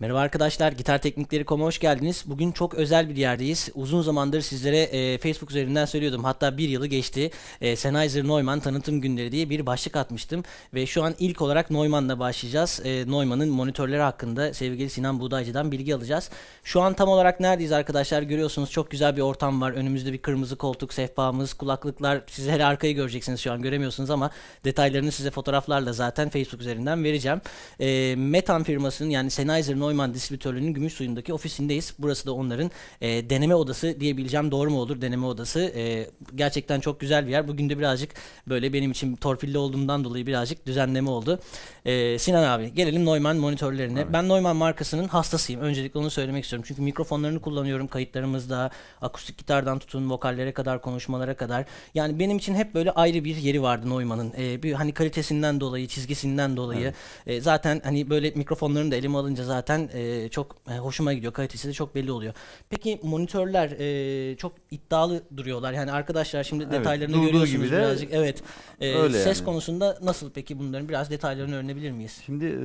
Merhaba arkadaşlar, Gitar Teknikleri Kom'a hoş geldiniz. Bugün çok özel bir yerdeyiz. Uzun zamandır sizlere e, Facebook üzerinden söylüyordum. Hatta bir yılı geçti. E, Sennheiser Neumann tanıtım günleri diye bir başlık atmıştım. Ve şu an ilk olarak Neumann'la başlayacağız. E, Neumann'ın monitörleri hakkında sevgili Sinan Buğdaycı'dan bilgi alacağız. Şu an tam olarak neredeyiz arkadaşlar? Görüyorsunuz çok güzel bir ortam var. Önümüzde bir kırmızı koltuk, sehpamız, kulaklıklar. Siz hele arkayı göreceksiniz şu an göremiyorsunuz ama detaylarını size fotoğraflarla zaten Facebook üzerinden vereceğim. E, Metan firmasının yani Sennheiser Neumann Neumann distribütörlüğünün gümüş suyundaki ofisindeyiz. Burası da onların e, deneme odası diyebileceğim doğru mu olur deneme odası. E, gerçekten çok güzel bir yer. Bugün de birazcık böyle benim için torpilli olduğumdan dolayı birazcık düzenleme oldu. E, Sinan abi gelelim Neumann monitörlerine. Evet. Ben Neumann markasının hastasıyım. Öncelikle onu söylemek istiyorum. Çünkü mikrofonlarını kullanıyorum kayıtlarımızda. Akustik gitardan tutun vokallere kadar konuşmalara kadar. Yani benim için hep böyle ayrı bir yeri vardı Neumann'ın. E, bir hani kalitesinden dolayı, çizgisinden dolayı. Evet. E, zaten hani böyle mikrofonlarını da elime alınca zaten gerçekten e, çok e, hoşuma gidiyor. Kalitesi de çok belli oluyor. Peki monitörler e, çok iddialı duruyorlar. Yani arkadaşlar şimdi evet, detaylarını görüyorsunuz gibi de, birazcık. Evet. E, öyle ses yani. konusunda nasıl peki bunların biraz detaylarını öğrenebilir miyiz? Şimdi e,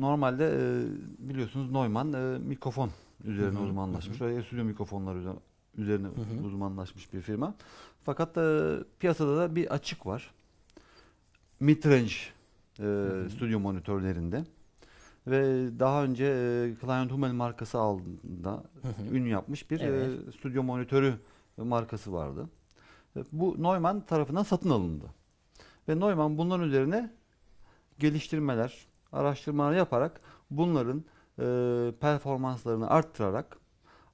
normalde e, biliyorsunuz Neumann e, mikrofon üzerine Hı-hı. uzmanlaşmış. Hı-hı. Stüdyo mikrofonları üzerine, üzerine Hı-hı. uzmanlaşmış bir firma. Fakat e, piyasada da bir açık var. Midrange e, stüdyo monitörlerinde ve daha önce e, Klein Hummel markası altında ün yapmış bir e, evet. e, stüdyo monitörü markası vardı. E, bu Neumann tarafından satın alındı. Ve Neumann bunların üzerine geliştirmeler, araştırmalar yaparak bunların e, performanslarını arttırarak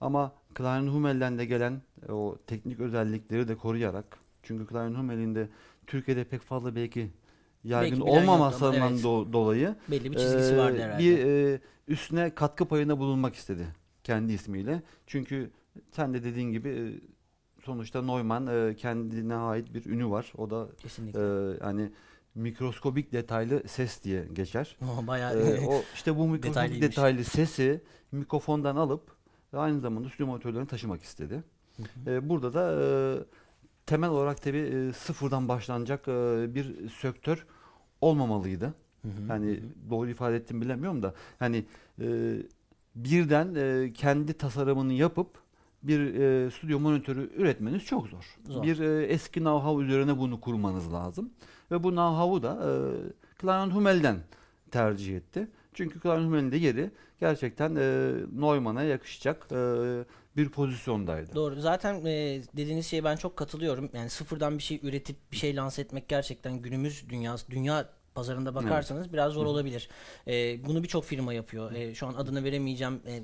ama Hummel'den de gelen e, o teknik özellikleri de koruyarak çünkü Hummel'in de Türkiye'de pek fazla belki yaygın olmamasından evet. do dolayı belli bir çizgisi e, vardı herhalde. Bir e, üstüne katkı payına bulunmak istedi kendi ismiyle. Çünkü sen de dediğin gibi e, sonuçta Neumann e, kendine ait bir ünü var. O da Kesinlikle. e, hani mikroskobik detaylı ses diye geçer. bayağı ee, o işte bu mikroskobik detaylı sesi mikrofondan alıp aynı zamanda stüdyo monitörlerine taşımak istedi. Ee, burada da e, temel olarak tabi e, sıfırdan başlanacak e, bir söktör olmamalıydı. Hı Hani doğru ifade ettim bilemiyorum da hani e, birden e, kendi tasarımını yapıp bir e, stüdyo monitörü üretmeniz çok zor. zor. Bir e, eski know-how üzerine bunu kurmanız lazım. Ve bu know-how'u da e, Klein Hummel'den tercih etti. Çünkü Klein Hummel'in de yeri gerçekten e, Neumann'a yakışacak e, bir pozisyondaydı. Doğru. Zaten e, dediğiniz şeye ben çok katılıyorum. Yani sıfırdan bir şey üretip bir şey lanse etmek gerçekten günümüz dünyası dünya pazarında bakarsanız evet. biraz zor Hı. olabilir. E, bunu birçok firma yapıyor. E, şu an adını veremeyeceğim. E,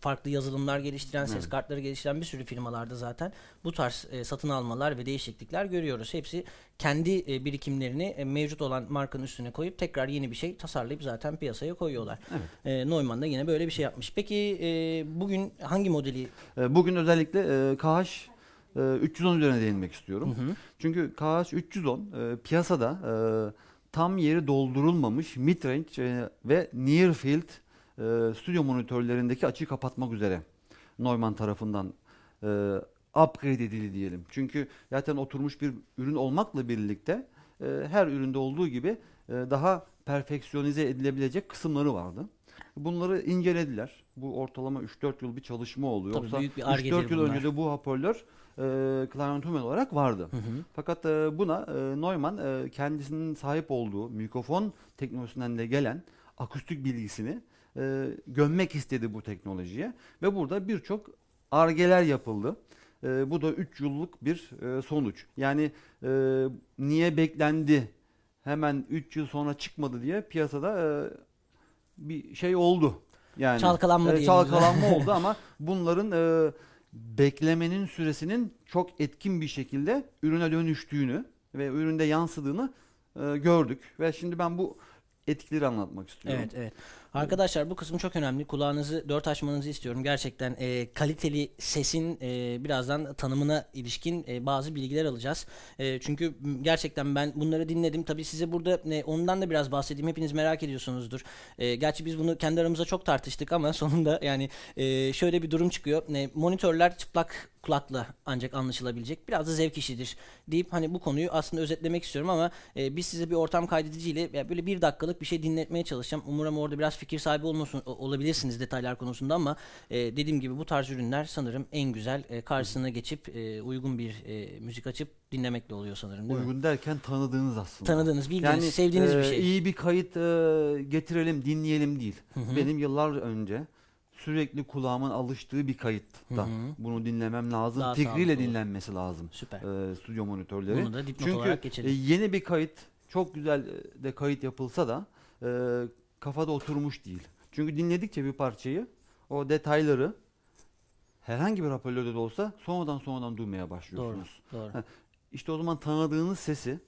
farklı yazılımlar geliştiren, ses kartları geliştiren bir sürü firmalarda zaten bu tarz e, satın almalar ve değişiklikler görüyoruz. Hepsi kendi e, birikimlerini e, mevcut olan markanın üstüne koyup tekrar yeni bir şey tasarlayıp zaten piyasaya koyuyorlar. Evet. E, Neumann da yine böyle bir şey yapmış. Peki e, bugün hangi modeli? E, bugün özellikle e, KH 310 e, üzerine değinmek istiyorum. Hı hı. Çünkü KH 310 e, piyasada e, tam yeri doldurulmamış midrange e, ve near field e, stüdyo monitörlerindeki açıyı kapatmak üzere Neumann tarafından e, upgrade edildi diyelim. Çünkü zaten oturmuş bir ürün olmakla birlikte e, her üründe olduğu gibi e, daha perfeksiyonize edilebilecek kısımları vardı. Bunları incelediler. Bu ortalama 3-4 yıl bir çalışma oluyor. Tabii Yoksa büyük bir 3-4 yıl bunlar. önce de bu hoparlör e, klarinetümen olarak vardı. Hı hı. Fakat e, buna e, Neumann e, kendisinin sahip olduğu mikrofon teknolojisinden de gelen akustik bilgisini e, gömmek istedi bu teknolojiye ve burada birçok argeler yapıldı. E, bu da 3 yıllık bir e, sonuç. Yani e, niye beklendi hemen 3 yıl sonra çıkmadı diye piyasada e, bir şey oldu. Yani çalkalanma e, çalkalanma oldu ama bunların e, beklemenin süresinin çok etkin bir şekilde ürüne dönüştüğünü ve üründe yansıdığını e, gördük ve şimdi ben bu etkileri anlatmak istiyorum. Evet, evet. Arkadaşlar bu kısım çok önemli. Kulağınızı dört açmanızı istiyorum. Gerçekten e, kaliteli sesin e, birazdan tanımına ilişkin e, bazı bilgiler alacağız. E, çünkü gerçekten ben bunları dinledim. Tabii size burada e, ondan da biraz bahsedeyim. Hepiniz merak ediyorsunuzdur. E, gerçi biz bunu kendi aramızda çok tartıştık ama sonunda yani e, şöyle bir durum çıkıyor. E, monitörler çıplak kulakla ancak anlaşılabilecek. Biraz da zevk işidir deyip hani bu konuyu aslında özetlemek istiyorum ama e, biz size bir ortam kaydediciyle böyle bir dakikalık bir şey dinletmeye çalışacağım. Umarım orada biraz fikir fikir sahibi olmasın, olabilirsiniz detaylar konusunda ama e, dediğim gibi bu tarz ürünler sanırım en güzel e, karşısına geçip e, uygun bir e, müzik açıp dinlemekle oluyor sanırım değil Uygun mi? derken tanıdığınız aslında. Tanıdığınız, bildiğiniz, yani, sevdiğiniz e, bir şey. iyi bir kayıt e, getirelim, dinleyelim değil. Hı hı. Benim yıllar önce sürekli kulağımın alıştığı bir kayıtta. Hı hı. Bunu dinlemem lazım. Daha Fikriyle dinlenmesi lazım. Süper. E, stüdyo monitörleri. Bunu da dipnot Çünkü olarak geçelim. E, yeni bir kayıt çok güzel e, de kayıt yapılsa da e, kafada oturmuş değil. Çünkü dinledikçe bir parçayı o detayları herhangi bir hoparlörde de olsa sonradan sonradan duymaya başlıyorsunuz. Doğru, doğru. Ha, o zaman tanıdığınız sesi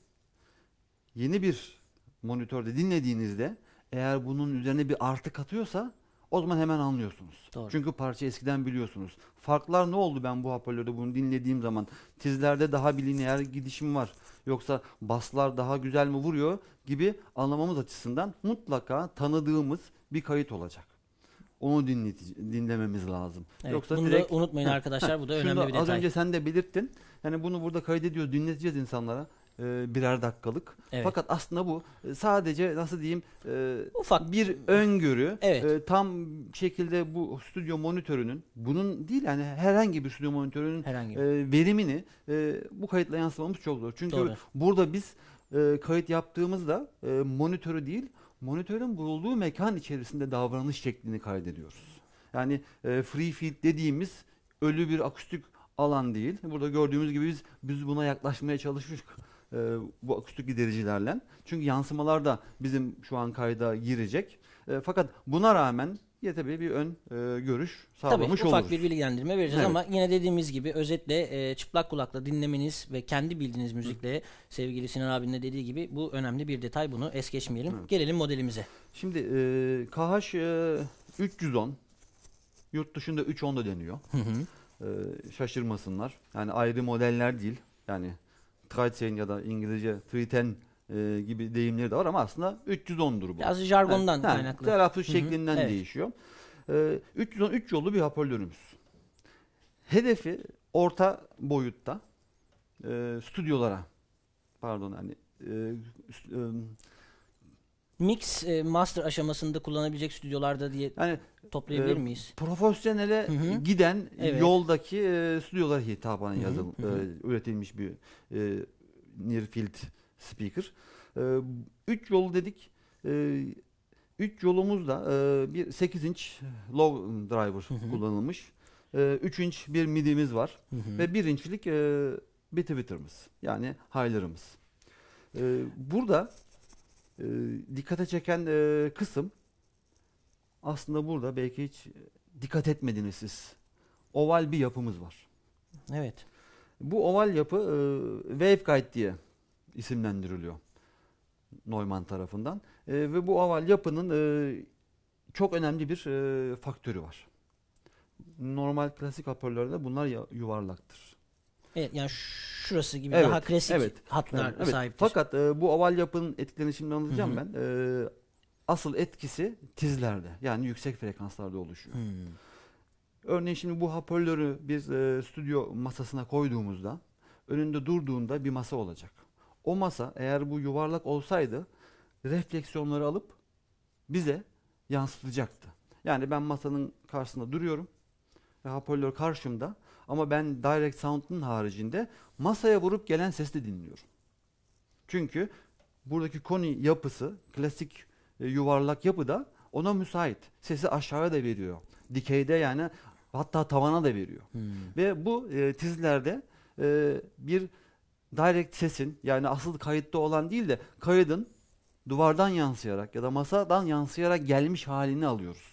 yeni bir monitörde dinlediğinizde eğer bunun üzerine bir artı katıyorsa o zaman hemen anlıyorsunuz. Doğru. Çünkü parça eskiden biliyorsunuz. Farklar ne oldu ben bu hoparlörde bunu dinlediğim zaman? Tizlerde daha bir lineer gidişim var. Yoksa baslar daha güzel mi vuruyor gibi anlamamız açısından mutlaka tanıdığımız bir kayıt olacak. Onu dinlememiz lazım. Evet, Yoksa bunu direkt, da unutmayın arkadaşlar bu da önemli bir detay. Az önce sen de belirttin. Yani bunu burada kaydediyoruz dinleteceğiz insanlara. E, birer dakikalık. Evet. Fakat aslında bu e, sadece nasıl diyeyim e, ufak bir öngörü. Evet. tam şekilde bu stüdyo monitörünün bunun değil yani herhangi bir stüdyo monitörünün herhangi. Bir. verimini bu kayıtla yansıtmamız çok zor. Çünkü Doğru. burada biz kayıt yaptığımızda monitörü değil monitörün bulunduğu mekan içerisinde davranış şeklini kaydediyoruz. Yani free field dediğimiz ölü bir akustik alan değil. Burada gördüğümüz gibi biz biz buna yaklaşmaya çalışmıştık e, bu akustik gidericilerle. Çünkü yansımalar da bizim şu an kayda girecek. E, fakat buna rağmen ya bir ön e, görüş sağlamış oluruz. Tabii ufak oluruz. bir bilgilendirme vereceğiz evet. ama yine dediğimiz gibi özetle e, çıplak kulakla dinlemeniz ve kendi bildiğiniz müzikle Hı. sevgili Sinan abinin de dediği gibi bu önemli bir detay bunu es geçmeyelim. Evet. Gelelim modelimize. Şimdi e, KH e, 310 yurt dışında 310 da deniyor. Hı hı. E, şaşırmasınlar. Yani ayrı modeller değil. Yani 13 ya da İngilizce 310 e, gibi deyimleri de var ama aslında 310'dur bu. Biraz jargondan yani, kaynaklı. Yani, telaffuz şeklinden evet. değişiyor. E, 310 3 yollu bir hoparlörümüz. Hedefi orta boyutta e, stüdyolara pardon hani e, e, mix e, master aşamasında kullanabilecek stüdyolarda diye yani, toplayabilir e, miyiz? Profesyonele Hı-hı. giden evet. yoldaki e, stüdyolara hitaben yazıl e, üretilmiş bir e, near field speaker. E, üç yolu dedik. E, üç yolumuzda e, bir 8 inç low driver Hı-hı. kullanılmış. E, 3 inç bir midimiz var Hı-hı. ve 1 inçlik e, bit bitter'ımız yani high'larımız. E, burada e, dikkate çeken e, kısım aslında burada belki hiç dikkat etmediniz siz. Oval bir yapımız var. Evet. Bu oval yapı e, waveguide diye isimlendiriliyor Neumann tarafından. E, ve bu oval yapının e, çok önemli bir e, faktörü var. Normal klasik hoparlörlerde bunlar yuvarlaktır. Evet yani şurası gibi evet, daha klasik evet, hatlar evet, sahiptir. Fakat e, bu oval yapının etkilerini şimdi anlatacağım Hı-hı. ben. E, asıl etkisi tizlerde yani yüksek frekanslarda oluşuyor. Hı-hı. Örneğin şimdi bu hoparlörü biz e, stüdyo masasına koyduğumuzda önünde durduğunda bir masa olacak. O masa eğer bu yuvarlak olsaydı refleksiyonları alıp bize yansıtacaktı. Yani ben masanın karşısında duruyorum ve hoparlör karşımda ama ben direct sound'un haricinde masaya vurup gelen sesle dinliyorum. Çünkü buradaki koni yapısı, klasik e, yuvarlak yapı da ona müsait. Sesi aşağıya da veriyor. Dikeyde yani hatta tavana da veriyor. Hmm. Ve bu e, tizlerde e, bir direct sesin yani asıl kayıtta olan değil de kaydın duvardan yansıyarak ya da masadan yansıyarak gelmiş halini alıyoruz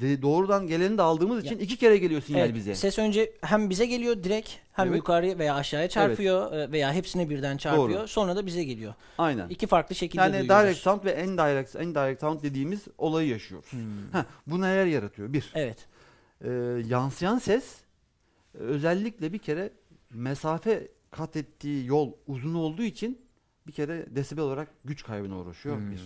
de doğrudan geleni de aldığımız için ya. iki kere geliyorsun evet, bize. Ses önce hem bize geliyor direkt hem evet. yukarıya veya aşağıya çarpıyor evet. E, veya hepsine birden çarpıyor. Doğru. Sonra da bize geliyor. Aynen. İki farklı şekilde yani duyuyoruz. direct sound ve en direct en direct sound dediğimiz olayı yaşıyoruz. Hmm. Ha, bu neler yaratıyor? Bir. Evet. E, yansıyan ses özellikle bir kere mesafe kat ettiği yol uzun olduğu için bir kere desibel olarak güç kaybına uğraşıyor. Hmm. Bir.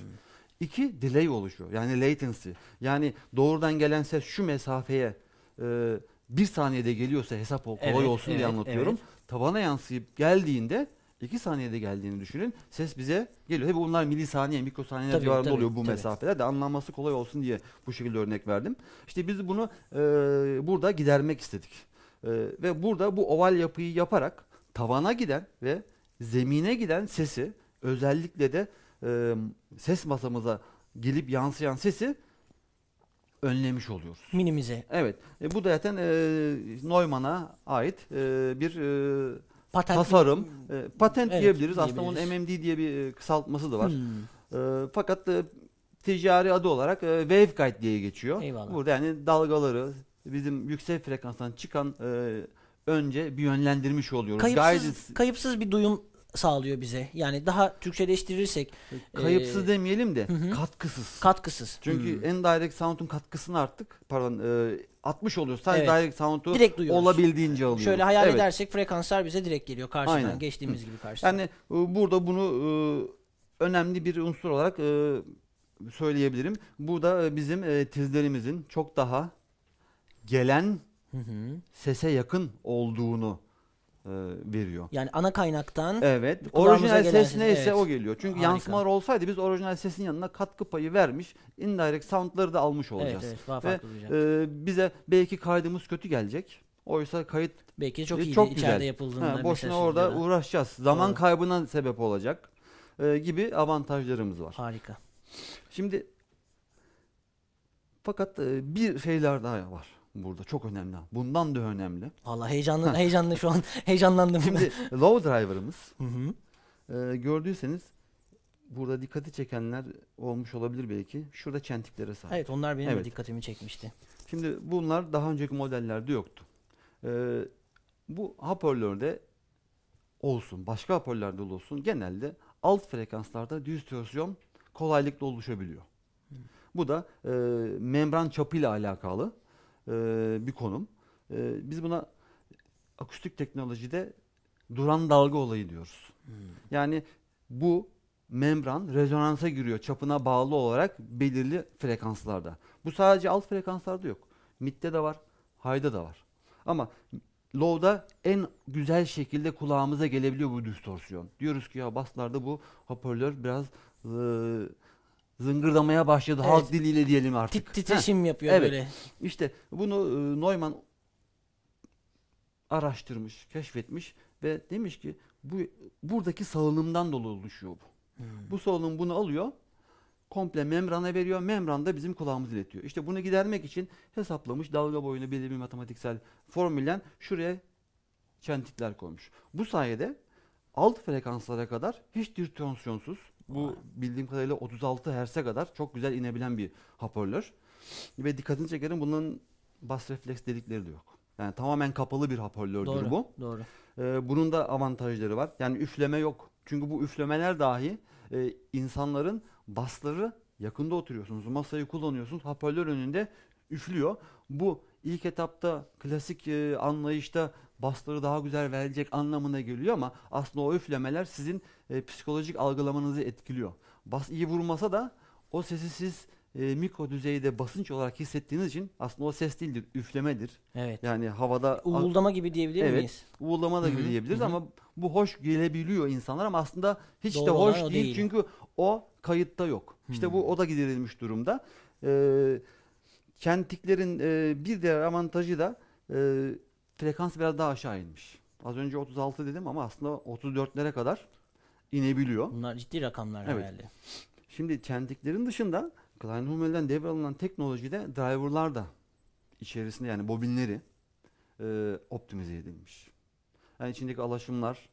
İki, delay oluşuyor. Yani latency. Yani doğrudan gelen ses şu mesafeye e, bir saniyede geliyorsa hesap kolay evet, olsun evet, diye anlatıyorum. Evet. Tabana yansıyıp geldiğinde 2 saniyede geldiğini düşünün. Ses bize geliyor. Tabii bunlar milisaniye, mikrosaniye civarında oluyor bu tabii. mesafeler de anlanması kolay olsun diye bu şekilde örnek verdim. İşte biz bunu e, burada gidermek istedik. E, ve burada bu oval yapıyı yaparak tavana giden ve zemine giden sesi özellikle de e, ses masamıza gelip yansıyan sesi önlemiş oluyoruz. Minimize. Evet. E, bu da zaten e, Neumann'a ait e, bir e, patent, tasarım. E, patent evet, diyebiliriz. diyebiliriz. Aslında onun MMD diye bir kısaltması da var. Hmm. E, fakat e, ticari adı olarak e, waveguide diye geçiyor. Eyvallah. Burada yani dalgaları bizim yüksek frekanstan çıkan e, önce bir yönlendirmiş oluyoruz. Kayıpsız, Guidance... kayıpsız bir duyum sağlıyor bize. Yani daha Türkçeleştirirsek e, kayıpsız e, demeyelim de hı. katkısız. Katkısız. Çünkü hı. Hmm. en direct sound'un katkısını artık pardon e, 60 oluyor. Sadece evet. direct sound'u direkt olabildiğince alıyor. Şöyle hayal evet. edersek frekanslar bize direkt geliyor karşıdan Aynen. geçtiğimiz hı. gibi karşıdan. Yani e, burada bunu e, önemli bir unsur olarak e, söyleyebilirim. Bu da e, bizim e, tizlerimizin çok daha gelen hı hı. sese yakın olduğunu e, veriyor. Yani ana kaynaktan Evet. Orijinal ses neyse evet. o geliyor. Çünkü Harika. yansımalar olsaydı biz orijinal sesin yanına katkı payı vermiş indirect soundları da almış olacağız. Evet, evet Ve, E, bize belki kaydımız kötü gelecek. Oysa kayıt belki çok, e, iyi çok iyi. içeride yapıldığında ha, boşuna orada ya. uğraşacağız. Zaman Doğru. kaybına sebep olacak e, gibi avantajlarımız var. Harika. Şimdi fakat e, bir şeyler daha var burada çok önemli. Bundan da önemli. Valla heyecanlı heyecanlı şu an heyecanlandım. Şimdi low driver'ımız hı hı. E, gördüyseniz burada dikkati çekenler olmuş olabilir belki. Şurada çentiklere sahip. Evet onlar benim evet. de dikkatimi çekmişti. Şimdi bunlar daha önceki modellerde yoktu. Ee, bu hoparlörde olsun, başka hoparlörde olsun genelde alt frekanslarda distörsiyon kolaylıkla oluşabiliyor. Hmm. Bu da e, membran çapıyla alakalı e, bir konum. E, biz buna akustik teknolojide duran dalga olayı diyoruz. Hmm. Yani bu membran rezonansa giriyor çapına bağlı olarak belirli frekanslarda. Bu sadece alt frekanslarda yok. Mid'de de var, high'da da var. Ama low'da en güzel şekilde kulağımıza gelebiliyor bu distorsiyon. Diyoruz ki ya baslarda bu hoparlör biraz ıı, zıngırdamaya başladı. Evet. Halk diliyle diyelim artık. Tit titreşim Heh. yapıyor evet. böyle. İşte bunu e, Neumann araştırmış, keşfetmiş ve demiş ki bu buradaki salınımdan dolayı oluşuyor bu. Hmm. Bu solunum bunu alıyor, komple membrana veriyor, membran da bizim kulağımız iletiyor. İşte bunu gidermek için hesaplamış dalga boyunu belirli bir matematiksel formüllen şuraya çentikler koymuş. Bu sayede alt frekanslara kadar hiç distonsiyonsuz bu bildiğim kadarıyla 36 Hz'e kadar çok güzel inebilen bir hoparlör. Ve dikkatini çekerim bunun bas refleks delikleri de yok. Yani tamamen kapalı bir hoparlördür doğru, bu. Doğru. Ee, bunun da avantajları var. Yani üfleme yok. Çünkü bu üflemeler dahi e, insanların basları yakında oturuyorsunuz. Masayı kullanıyorsunuz. Hoparlör önünde üflüyor. Bu ilk etapta klasik e, anlayışta basları daha güzel verecek anlamına geliyor ama aslında o üflemeler sizin e, psikolojik algılamanızı etkiliyor. Bas iyi vurmasa da o sesi siz e, mikro düzeyde basınç olarak hissettiğiniz için aslında o ses değildir, üflemedir. Evet. Yani havada... Uğuldama gibi diyebilir evet, miyiz? uğullama da gibi diyebiliriz ama bu hoş gelebiliyor insanlar ama aslında hiç Doğru de hoş değil, değil çünkü o kayıtta yok. Hı-hı. İşte bu hmm. o da giderilmiş durumda. Ee, kentiklerin e, bir diğer avantajı da e, frekans biraz daha aşağı inmiş. Az önce 36 dedim ama aslında 34'lere kadar inebiliyor. Bunlar ciddi rakamlar evet. herhalde. Şimdi çentiklerin dışında Kleinhummel'den devralınan teknolojide driverlar da içerisinde yani bobinleri e, optimize edilmiş. Yani içindeki alaşımlar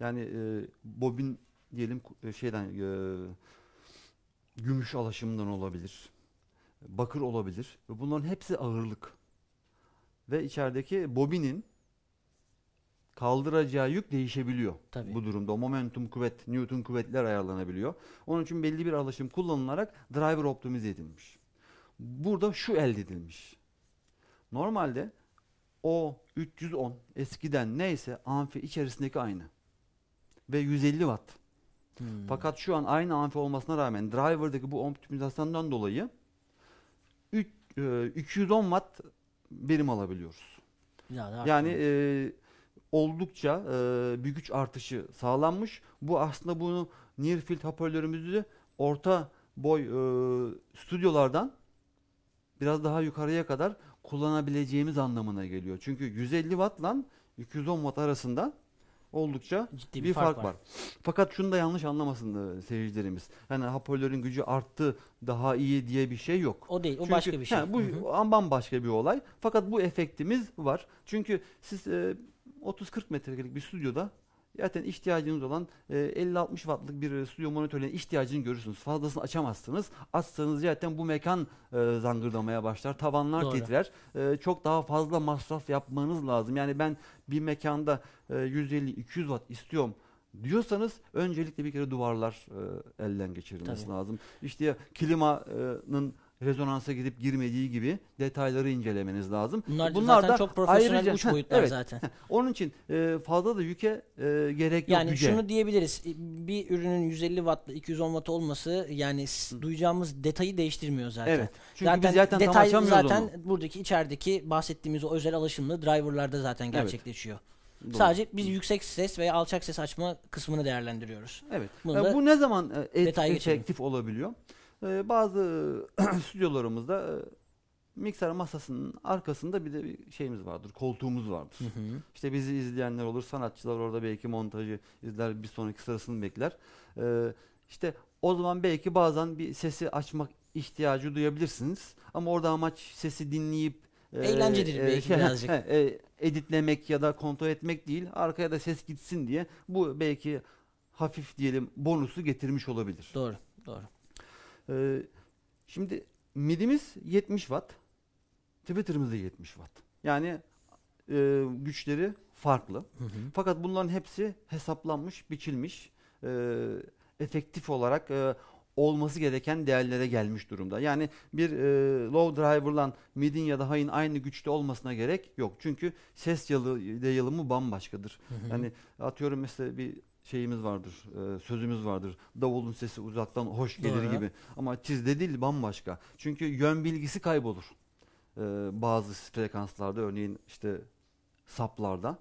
yani e, bobin diyelim e, şeyden e, gümüş alaşımından olabilir. Bakır olabilir. Ve bunların hepsi ağırlık ve içerideki bobinin kaldıracağı yük değişebiliyor. Tabii. Bu durumda momentum kuvvet, Newton kuvvetler ayarlanabiliyor. Onun için belli bir alışım kullanılarak driver optimize edilmiş. Burada şu elde edilmiş. Normalde o 310 eskiden neyse amfi içerisindeki aynı. Ve 150 watt. Hmm. Fakat şu an aynı amfi olmasına rağmen driver'daki bu optimizasyondan dolayı 3, e, 210 watt verim alabiliyoruz. Yani, yani e, oldukça e, bir güç artışı sağlanmış. Bu aslında bunu near field hoparlörümüzü orta boy e, stüdyolardan biraz daha yukarıya kadar kullanabileceğimiz anlamına geliyor. Çünkü 150 watt lan 210 watt arasında oldukça Ciddi bir, bir fark, fark var. var. Fakat şunu da yanlış anlamasın e, seyircilerimiz. Yani hoparlörün gücü arttı daha iyi diye bir şey yok. O değil o Çünkü, başka bir şey. He, bu Hı-hı. bambaşka bir olay. Fakat bu efektimiz var. Çünkü siz e, 30-40 metrekarelik bir stüdyoda Zaten ihtiyacınız olan 50-60 e, wattlık bir e, stüdyo monitörüne ihtiyacını görürsünüz. Fazlasını açamazsınız. Açsanız zaten bu mekan e, zangırdamaya başlar. Tavanlar Doğru. titrer. Çok daha fazla masraf yapmanız lazım. Yani ben bir mekanda 150-200 watt istiyorum diyorsanız öncelikle bir kere duvarlar elden geçirilmesi Tabii. lazım. İşte klimanın rezonansa gidip girmediği gibi detayları incelemeniz lazım. Bunlar, Bunlar zaten da çok profesyonel ayrıca, uç boyutlar evet, zaten. Onun için e, fazla da yüke e, gerek yok. Yani şunu diyebiliriz. E, bir ürünün 150 watt 210 watt olması yani Hı. duyacağımız detayı değiştirmiyor zaten. Evet. Çünkü zaten biz zaten detay, tam zaten onu. buradaki içerideki bahsettiğimiz o özel alışımlı driverlarda zaten gerçekleşiyor. Evet. Doğru. Sadece biz yüksek ses veya alçak ses açma kısmını değerlendiriyoruz. Evet. Bunu e, bu ne zaman e, et, olabiliyor? Ee, bazı stüdyolarımızda e, mikser masasının arkasında bir de bir şeyimiz vardır, koltuğumuz vardır. Hı hı. İşte bizi izleyenler olur, sanatçılar orada belki montajı izler, bir sonraki sırasını bekler. Ee, işte o zaman belki bazen bir sesi açmak ihtiyacı duyabilirsiniz. Ama orada amaç sesi dinleyip e, eğlencedir e, belki şey, birazcık. E, e, editlemek ya da kontrol etmek değil. Arkaya da ses gitsin diye bu belki hafif diyelim bonusu getirmiş olabilir. Doğru, doğru. Ee, şimdi midimiz 70 watt, Twitter'ımız da 70 watt. Yani e, güçleri farklı. Hı hı. Fakat bunların hepsi hesaplanmış, biçilmiş, e, efektif olarak e, olması gereken değerlere gelmiş durumda. Yani bir e, low driver'la midin ya da high'in aynı güçte olmasına gerek yok. Çünkü ses yalı, yalımı bambaşkadır. Hı hı. Yani atıyorum mesela bir şeyimiz vardır, e, sözümüz vardır. Davulun sesi uzaktan hoş gelir Doğru. gibi. Ama tizde değil bambaşka. Çünkü yön bilgisi kaybolur. E, bazı frekanslarda örneğin işte saplarda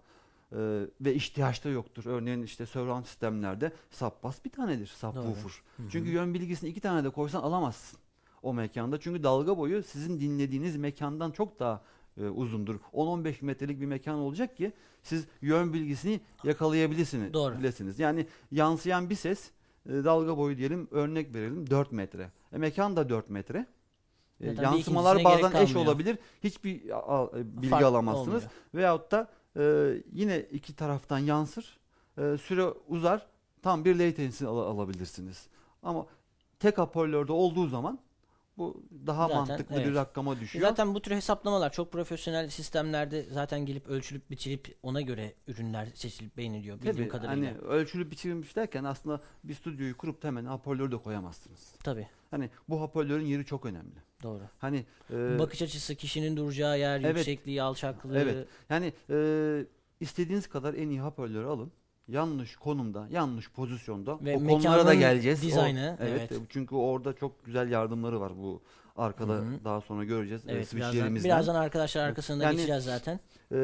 e, ve ihtiyaçta yoktur. Örneğin işte surround sistemlerde sap bas bir tanedir sap subwoofer. Çünkü yön bilgisini iki tane de koysan alamazsın o mekanda. Çünkü dalga boyu sizin dinlediğiniz mekandan çok daha e, uzundur. 10-15 metrelik bir mekan olacak ki siz yön bilgisini yakalayabilirsiniz. Doğru. Bilesiniz. Yani yansıyan bir ses e, dalga boyu diyelim örnek verelim 4 metre. E, mekan da 4 metre. E, ya yansımalar bazen eş olabilir. Hiçbir a, e, bilgi Farklı alamazsınız. Olmuyor. Veyahut da e, yine iki taraftan yansır. E, süre uzar. Tam bir latency al alabilirsiniz. Ama tek hoparlörde olduğu zaman bu daha zaten, mantıklı evet. bir rakama düşüyor. Zaten bu tür hesaplamalar çok profesyonel sistemlerde zaten gelip ölçülüp biçilip ona göre ürünler seçilip beğeniliyor bildiğim Tabii, kadarıyla. Hani ölçülüp biçilmiş derken aslında bir stüdyoyu kurup da hemen hoparlörü de koyamazsınız. Tabii. Hani bu hoparlörün yeri çok önemli. Doğru. Hani e, bakış açısı, kişinin duracağı yer, evet, yüksekliği, alçaklığı. Evet. Yani e, istediğiniz kadar en iyi hoparlörü alın yanlış konumda, yanlış pozisyonda. Ve o konulara da geleceğiz. Dizaynı. O, evet, evet. Çünkü orada çok güzel yardımları var bu arkada Hı-hı. daha sonra göreceğiz. Evet, e, birazdan, birazdan arkadaşlar arkasında yani, geçeceğiz zaten. E,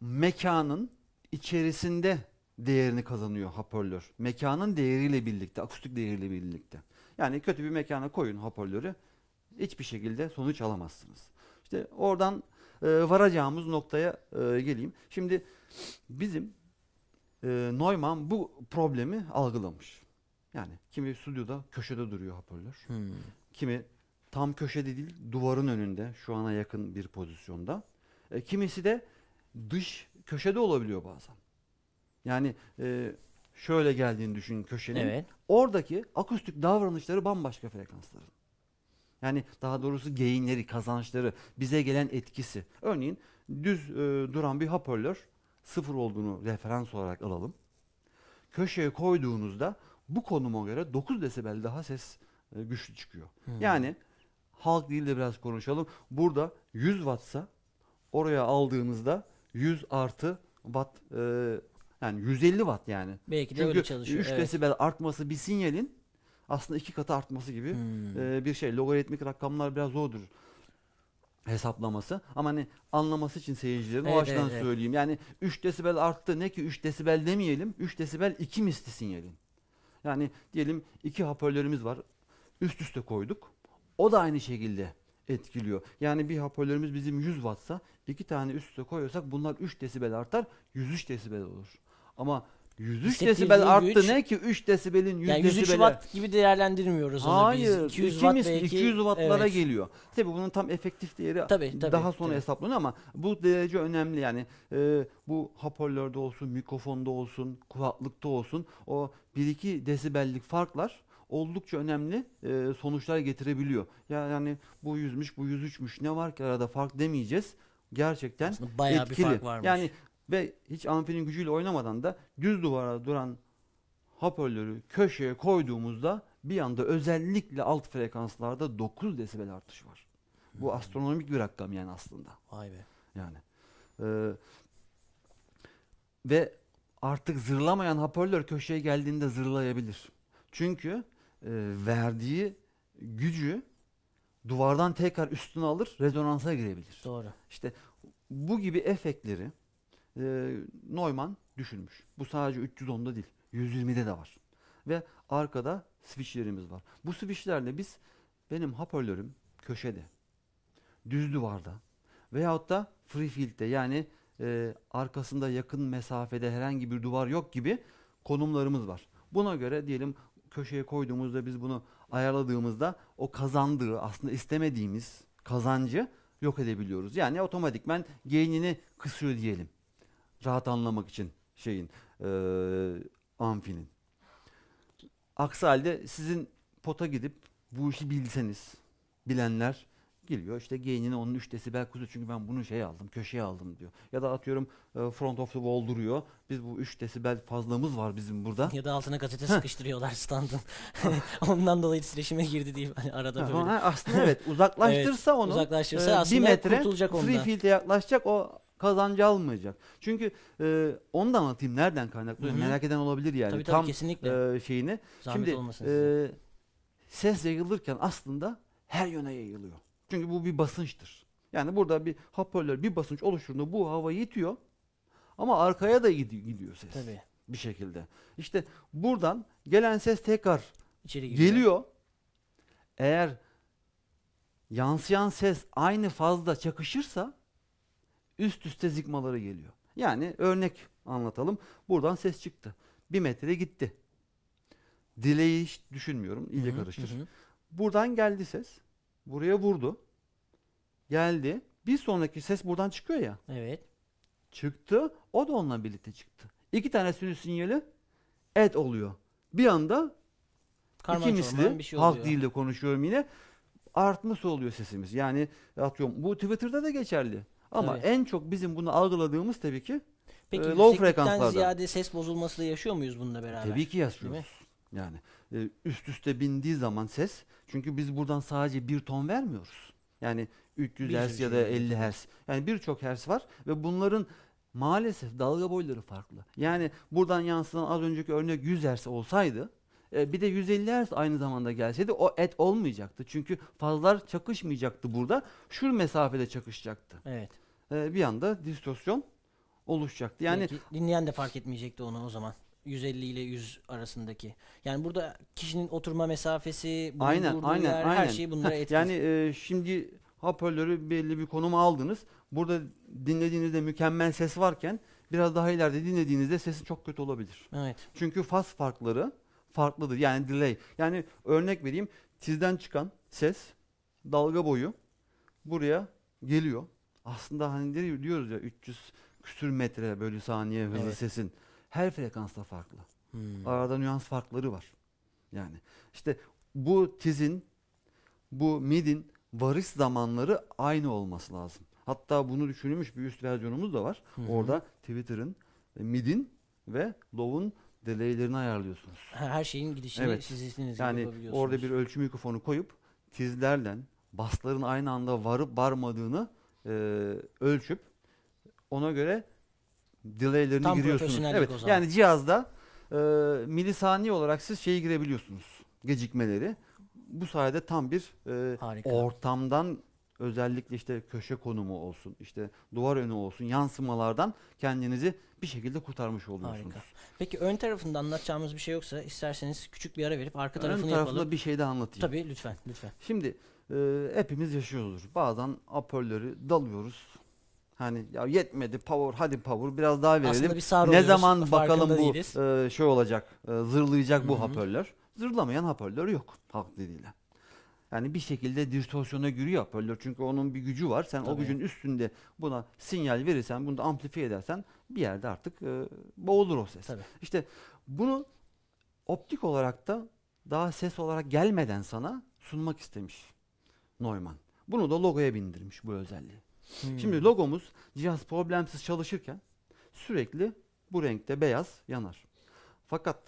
mekanın içerisinde değerini kazanıyor hoparlör. Mekanın değeriyle birlikte, akustik değeriyle birlikte. Yani kötü bir mekana koyun hoparlörü hiçbir şekilde sonuç alamazsınız. İşte oradan e, varacağımız noktaya e, geleyim. Şimdi Bizim e, Neumann bu problemi algılamış. Yani kimi stüdyoda köşede duruyor hoparlör. Hmm. Kimi tam köşede değil duvarın önünde şu ana yakın bir pozisyonda. E, kimisi de dış köşede olabiliyor bazen. Yani e, şöyle geldiğini düşün köşenin. Evet. Oradaki akustik davranışları bambaşka frekansların. Yani daha doğrusu geyinleri, kazançları, bize gelen etkisi. Örneğin düz e, duran bir hoparlör sıfır olduğunu referans olarak alalım. Köşeye koyduğunuzda bu konuma göre 9 desibel daha ses e, güçlü çıkıyor. Hmm. Yani halk değil biraz konuşalım. Burada 100 wattsa oraya aldığınızda 100 artı watt e, yani 150 watt yani. Belki de Çünkü öyle çalışıyor. 3 evet. desibel artması bir sinyalin aslında iki katı artması gibi hmm. e, bir şey. Logaritmik rakamlar biraz zordur hesaplaması ama hani anlaması için seyircilerin evet, o açıdan evet, söyleyeyim. Yani 3 desibel arttı ne ki 3 desibel demeyelim 3 desibel 2 misli sinyalin. Yani diyelim iki hoparlörümüz var üst üste koyduk o da aynı şekilde etkiliyor. Yani bir hoparlörümüz bizim 100 wattsa iki tane üst üste koyuyorsak bunlar 3 desibel artar 103 desibel olur. Ama 103 desibel arttı ne ki 3 desibelin 100 yani 103 desibele. watt gibi değerlendirmiyoruz onu Hayır, biz. 200 watt belki. 200 wattlara evet. geliyor. Tabi bunun tam efektif değeri tabii, tabii, daha sonra tabii. hesaplanıyor ama bu derece önemli yani. E, bu hoparlörde olsun, mikrofonda olsun, kulaklıkta olsun o 1-2 desibellik farklar oldukça önemli e, sonuçlar getirebiliyor. Yani bu 100'müş, bu 103'müş ne var ki arada fark demeyeceğiz gerçekten Aslında bayağı etkili. bir fark varmış. Yani ve hiç amfinin gücüyle oynamadan da düz duvara duran hoparlörü köşeye koyduğumuzda bir anda özellikle alt frekanslarda 9 desibel artış var. Bu hmm. astronomik bir rakam yani aslında. Vay be. Yani. Ee, ve artık zırlamayan hoparlör köşeye geldiğinde zırlayabilir. Çünkü e, verdiği gücü duvardan tekrar üstüne alır, rezonansa girebilir. Doğru. İşte bu gibi efektleri e, Neumann düşünmüş. Bu sadece 310'da değil, 120'de de var. Ve arkada switchlerimiz var. Bu switchlerle biz benim hoparlörüm köşede, düz duvarda veyahut da free field'de yani e, arkasında yakın mesafede herhangi bir duvar yok gibi konumlarımız var. Buna göre diyelim köşeye koyduğumuzda biz bunu ayarladığımızda o kazandığı aslında istemediğimiz kazancı yok edebiliyoruz. Yani otomatikmen gain'ini kısıyor diyelim rahat anlamak için şeyin e, amfinin. Aksi halde sizin pota gidip bu işi bilseniz bilenler geliyor işte gain'ini onun 3 desibel kuzu çünkü ben bunu şey aldım köşeye aldım diyor. Ya da atıyorum front of the wall duruyor. Biz bu 3 desibel fazlamız var bizim burada. Ya da altına gazete sıkıştırıyorlar standın. Ondan dolayı titreşime girdi diye hani arada böyle. aslında evet uzaklaştırsa evet, onu uzaklaştırsa e, aslında bir metre kurtulacak ondan. free field'e yaklaşacak o kazancı almayacak. Çünkü e, onu da anlatayım nereden kaynaklanıyor. Merak eden olabilir yani. Tabii, tabii, Tam kesinlikle. E, şeyini. Zahmet Şimdi e, ses yayılırken aslında her yöne yayılıyor. Çünkü bu bir basınçtır. Yani burada bir hoparlör bir basınç oluşturduğunda bu hava yetiyor. Ama arkaya da gidiyor ses. Tabii. Bir şekilde. İşte buradan gelen ses tekrar İçeri geliyor. Eğer yansıyan ses aynı fazla çakışırsa üst üste zikmaları geliyor. Yani örnek anlatalım. Buradan ses çıktı. Bir metre gitti. Dileği hiç düşünmüyorum. İyice hı hı, karıştır. Hı. Buradan geldi ses. Buraya vurdu. Geldi. Bir sonraki ses buradan çıkıyor ya. Evet. Çıktı. O da onunla birlikte çıktı. İki tane sinüs sinyali et oluyor. Bir anda Karman iki misli bir şey halk dilde konuşuyorum yine artmış oluyor sesimiz. Yani atıyorum bu Twitter'da da geçerli. Ama tabii. en çok bizim bunu algıladığımız tabii ki Peki, e, low frekanslarda. ziyade ses bozulması da yaşıyor muyuz bununla beraber? Tabii ki yaşıyoruz. Yani e, üst üste bindiği zaman ses çünkü biz buradan sadece bir ton vermiyoruz. Yani 300 bir Hz ya da 50 Hz. Yani birçok Hz var ve bunların maalesef dalga boyları farklı. Yani buradan yansıyan az önceki örnek 100 Hz olsaydı e, bir de 150 Hz aynı zamanda gelseydi o et olmayacaktı. Çünkü fazlar çakışmayacaktı burada. Şu mesafede çakışacaktı. Evet e, bir anda distosyon oluşacaktı. Yani Belki dinleyen de fark etmeyecekti onu o zaman. 150 ile 100 arasındaki. Yani burada kişinin oturma mesafesi, aynen, aynen, yer, aynen. her şeyi bunlara etkili. yani e, şimdi hoparlörü belli bir konuma aldınız. Burada dinlediğinizde mükemmel ses varken biraz daha ileride dinlediğinizde sesi çok kötü olabilir. Evet. Çünkü faz farkları farklıdır. Yani delay. Yani örnek vereyim. Tizden çıkan ses dalga boyu buraya geliyor aslında hani diyoruz ya 300 küsür metre bölü saniye hızlı evet. sesin her frekansta farklı. Hmm. Arada nüans farkları var. Yani işte bu tizin bu midin varış zamanları aynı olması lazım. Hatta bunu düşünülmüş bir üst versiyonumuz da var. Hı hı. Orada Twitter'ın, e, midin ve low'un delay'lerini ayarlıyorsunuz. Her şeyin gidişini evet. siz yani orada bir ölçü mikrofonu koyup tizlerle basların aynı anda varıp varmadığını e, ölçüp ona göre delay'lerini Tam giriyorsunuz. Evet. O zaman. Yani cihazda e, milisaniye olarak siz şeyi girebiliyorsunuz. Gecikmeleri. Bu sayede tam bir e, ortamdan özellikle işte köşe konumu olsun, işte duvar önü olsun, yansımalardan kendinizi bir şekilde kurtarmış oluyorsunuz. Harika. Peki ön tarafında anlatacağımız bir şey yoksa isterseniz küçük bir ara verip arka tarafını ön tarafında yapalım. bir şey de anlatayım. Tabii lütfen, lütfen. Şimdi e, hepimiz yaşıyoruzdur. Bazen apörleri dalıyoruz. Hani ya yetmedi power hadi power biraz daha verelim. Bir ne zaman bakalım bu e, şey olacak e, zırlayacak Hı -hı. bu hoparlör. Zırlamayan hoparlör yok halk diliyle. Yani bir şekilde distorsiyona giriyor hoparlör çünkü onun bir gücü var. Sen Tabii. o gücün üstünde buna sinyal verirsen bunu da amplifiye edersen bir yerde artık e, boğulur o ses. Tabii. İşte bunu optik olarak da daha ses olarak gelmeden sana sunmak istemiş. Neumann. Bunu da logoya bindirmiş bu özelliği. Hmm. Şimdi logomuz cihaz problemsiz çalışırken sürekli bu renkte beyaz yanar. Fakat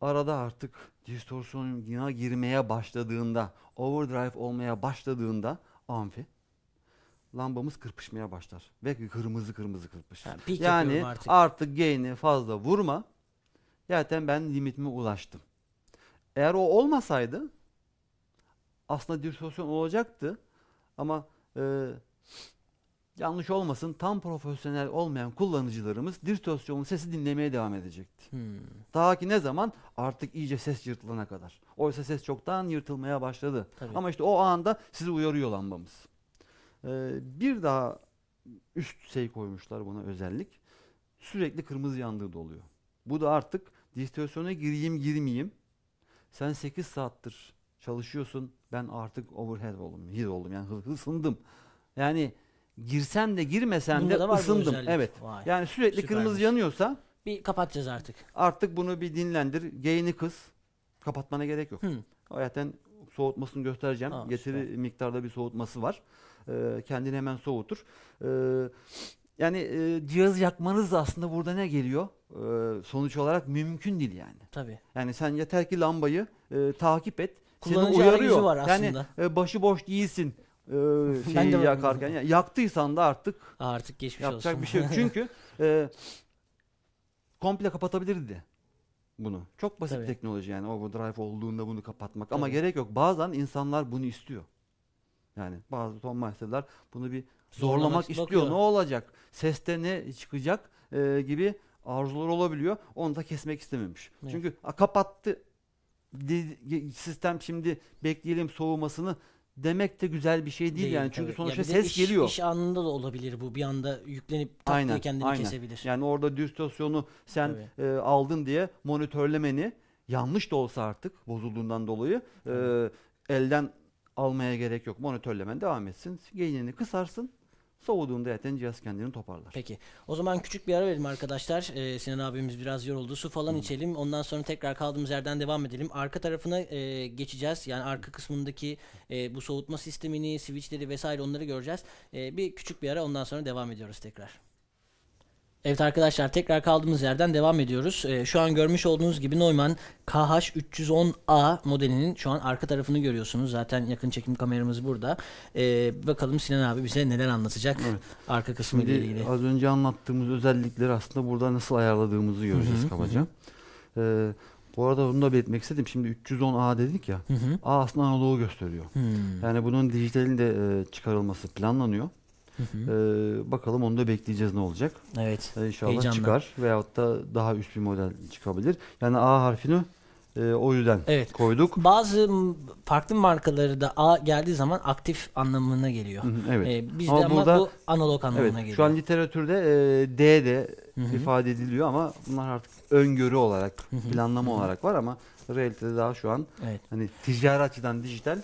arada artık distorsiyona girmeye başladığında, overdrive olmaya başladığında amfi lambamız kırpışmaya başlar ve kırmızı kırmızı kırpışır. Yani, yani artık. artık gain'i fazla vurma. Zaten ben limitime ulaştım. Eğer o olmasaydı aslında disosyon olacaktı ama e, yanlış olmasın tam profesyonel olmayan kullanıcılarımız distorsiyonun sesi dinlemeye devam edecekti. Hmm. Daha ki ne zaman? Artık iyice ses yırtılana kadar. Oysa ses çoktan yırtılmaya başladı. Tabii. Ama işte o anda sizi uyarıyor lambamız. Ee, bir daha üst şey koymuşlar buna özellik. Sürekli kırmızı yandığı da Bu da artık distorsiyona gireyim girmeyeyim. Sen 8 saattir çalışıyorsun. Ben artık overhead oldum, hid oldum yani ısındım. Yani girsen de girmesen Bunda de ısındım. Evet. Vay. Yani sürekli Süpermiş. kırmızı yanıyorsa bir kapatacağız artık. Artık bunu bir dinlendir. Gain'i kız. Kapatmana gerek yok. Hı. Zaten soğutmasını göstereceğim. Tamam, Getiri işte. miktarda bir soğutması var. Ee, kendini hemen soğutur. Ee, yani e, cihaz yakmanız da aslında burada ne geliyor? Ee, sonuç olarak mümkün değil yani. Tabii. Yani sen yeter ki lambayı e, takip et kullanıcı uyarıyor. var aslında. Yani e, boş değilsin e, şeyi ben de yakarken. Yani, yaktıysan da artık artık geçmiş yapacak olsun. bir şey yok. Çünkü e, komple kapatabilirdi bunu. Çok basit Tabii. teknoloji yani overdrive olduğunda bunu kapatmak Tabii. ama gerek yok. Bazen insanlar bunu istiyor. Yani bazı ton masterler bunu bir zorlamak, zorlamak istiyor. Bakıyor. Ne olacak? Seste ne çıkacak? E, gibi arzular olabiliyor. Onu da kesmek istememiş. Evet. Çünkü a, kapattı sistem şimdi bekleyelim soğumasını demek de güzel bir şey değil, değil yani. Çünkü tabii. sonuçta ya ses iş, geliyor. İş anında da olabilir bu. Bir anda yüklenip aynen, kendini aynen. kesebilir. Yani orada düstasyonu sen e, aldın diye monitörlemeni yanlış da olsa artık bozulduğundan dolayı e, elden almaya gerek yok. Monitörlemen devam etsin. Geyiğini kısarsın. Soğuduğunda zaten cihaz kendini toparlar. Peki. O zaman küçük bir ara verelim arkadaşlar. Ee, Sinan abimiz biraz yoruldu. Su falan hmm. içelim. Ondan sonra tekrar kaldığımız yerden devam edelim. Arka tarafına e, geçeceğiz. Yani arka kısmındaki e, bu soğutma sistemini, switchleri vesaire onları göreceğiz. E, bir küçük bir ara ondan sonra devam ediyoruz tekrar. Evet arkadaşlar tekrar kaldığımız yerden devam ediyoruz. Ee, şu an görmüş olduğunuz gibi Neumann KH310A modelinin şu an arka tarafını görüyorsunuz. Zaten yakın çekim kameramız burada. Ee, bakalım Sinan abi bize neler anlatacak evet. arka kısmı ile ilgili. Az önce anlattığımız özellikleri aslında burada nasıl ayarladığımızı göreceğiz hı kabaca. Ee, bu arada bunu da belirtmek istedim. Şimdi 310A dedik ya. Hı hı. A aslında analoğu gösteriyor. Hı. Yani bunun dijitalin de e, çıkarılması planlanıyor. Hı hı. Ee, bakalım onu da bekleyeceğiz ne olacak. Evet. Ee, inşallah heyecanla. çıkar veyahut da daha üst bir model çıkabilir. Yani A harfini e, o yüzden evet. koyduk. Bazı farklı markaları da A geldiği zaman aktif anlamına geliyor. Hı hı, evet. E, bizde ama, ama burada, bu analog anlamına evet, geliyor. Şu an literatürde e, D de hı hı. ifade ediliyor ama bunlar artık öngörü olarak, hı hı. planlama hı hı. olarak var ama realitede daha şu an evet. hani ticari açıdan dijital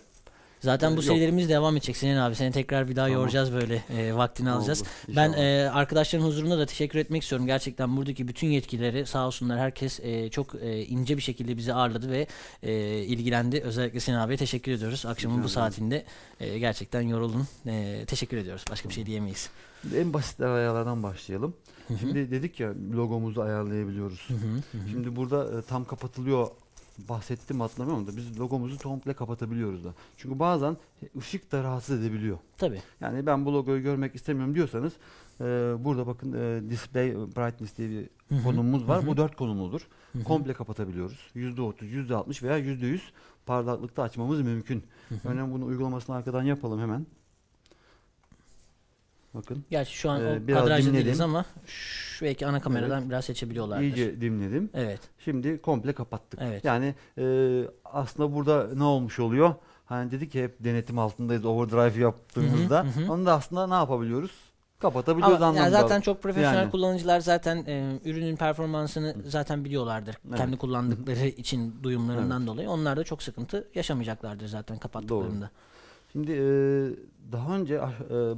Zaten ee, bu Yok. serilerimiz devam edecek Sinan abi. Seni tekrar bir daha tamam. yoracağız böyle e, vaktini alacağız. İnşallah. Ben e, arkadaşların huzurunda da teşekkür etmek istiyorum. Gerçekten buradaki bütün yetkileri sağ olsunlar herkes e, çok e, ince bir şekilde bizi ağırladı ve e, ilgilendi. Özellikle Sinan abiye teşekkür ediyoruz. Akşamın bu saatinde e, gerçekten yoruldun. E, teşekkür ediyoruz. Başka bir şey diyemeyiz. En basit ayarlardan başlayalım. Hı-hı. Şimdi dedik ya logomuzu ayarlayabiliyoruz. Hı-hı. Hı-hı. Şimdi burada e, tam kapatılıyor bahsettim hatırlamıyorum da biz logomuzu komple kapatabiliyoruz da. Çünkü bazen ışık da rahatsız edebiliyor. Tabi. Yani ben bu logoyu görmek istemiyorum diyorsanız e, burada bakın e, display brightness diye bir Hı-hı. konumumuz var. Hı-hı. Bu dört konumludur. Hı-hı. Komple kapatabiliyoruz. %30, %60 veya %100 parlaklıkta açmamız mümkün. Örneğin bunu uygulamasını arkadan yapalım hemen. Bakın. Gerçi şu an ee, o kadrajda değiliz ama şu belki ana kameradan evet. biraz seçebiliyorlar. İyice dinledim. Evet. Şimdi komple kapattık. Evet. Yani e, aslında burada ne olmuş oluyor? Hani dedik ki hep denetim altındayız overdrive yaptığımızda. Hı hı, Onu da aslında ne yapabiliyoruz? Kapatabiliyoruz Ama anlamda. Yani zaten çok profesyonel yani. kullanıcılar zaten e, ürünün performansını zaten biliyorlardır. Evet. Kendi kullandıkları için duyumlarından evet. dolayı onlar da çok sıkıntı yaşamayacaklardır zaten kapattıklarında. Doğru. Şimdi e, daha önce e,